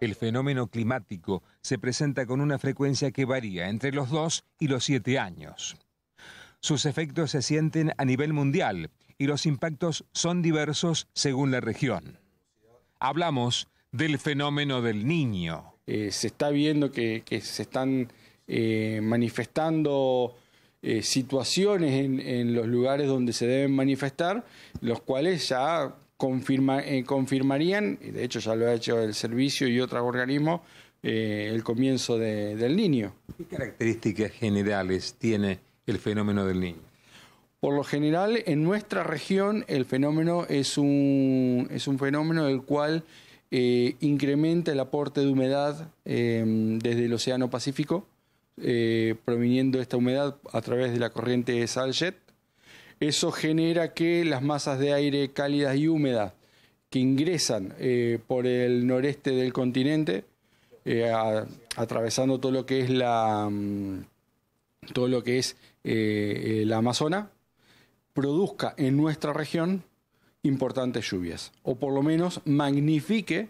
El fenómeno climático se presenta con una frecuencia que varía entre los 2 y los 7 años. Sus efectos se sienten a nivel mundial y los impactos son diversos según la región. Hablamos del fenómeno del niño. Eh, se está viendo que, se están eh, manifestando eh, situaciones en, los lugares donde se deben manifestar, los cuales ya eh, confirmarían, y de hecho ya lo ha hecho el servicio y otros organismos, eh, el comienzo del niño. ¿Qué características generales tiene el fenómeno del niño? Por lo general, en nuestra región el fenómeno es un, es un fenómeno del cual eh, incrementa el aporte de humedad em, desde el Océano Pacífico, proviniendo esta humedad a través de la corriente de Saljet, eso genera que las masas de aire cálidas y húmedas que ingresan eh, por el noreste del continente, eh, atravesando todo lo que es la mm, todo lo que es eh, la Amazona, produzca en nuestra región importantes lluvias, o por lo menos magnifique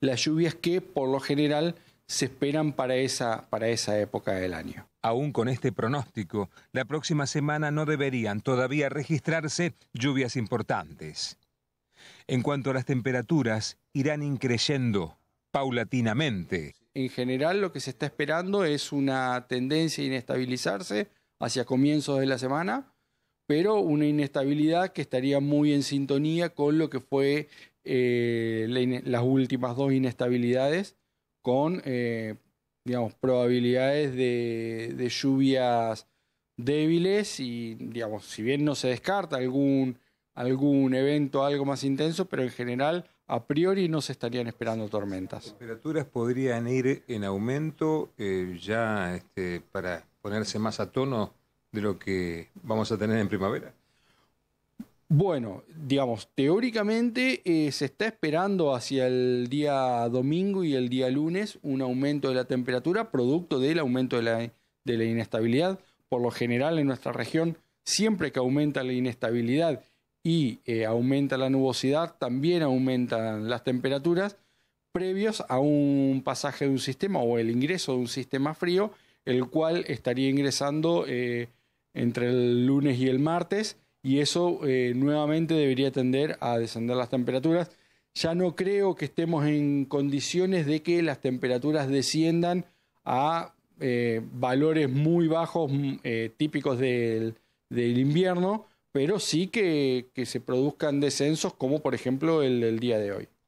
las lluvias que por lo general se esperan para esa, para esa época del año. Aún con este pronóstico, la próxima semana no deberían todavía registrarse lluvias importantes. En cuanto a las temperaturas, irán increyendo paulatinamente. En general lo que se está esperando es una tendencia a inestabilizarse hacia comienzos de la semana, pero una inestabilidad que estaría muy en sintonía con lo que fue eh, las últimas dos inestabilidades con, eh, digamos, probabilidades de, lluvias débiles y, digamos, si bien no se descarta algún, algún evento algo más intenso, pero en general a priori no se estarían esperando tormentas. Las temperaturas podrían ir en aumento eh, ya este, para ponerse más a tono de lo que vamos a tener en primavera. Bueno, digamos, teóricamente eh, se está esperando hacia el día domingo y el día lunes un aumento de la temperatura, producto del aumento de la, inestabilidad. Por lo general en nuestra región, siempre que aumenta la inestabilidad y eh, aumenta la nubosidad, también aumentan las temperaturas previos a un pasaje de un sistema o el ingreso de un sistema frío, el cual estaría ingresando eh, entre el lunes y el martes y eso eh, nuevamente debería tender a descender las temperaturas. Ya no creo que estemos en condiciones de que las temperaturas desciendan a eh, valores muy bajos mm, eh, típicos del, invierno, pero sí que, que, se produzcan descensos como por ejemplo el del día de hoy.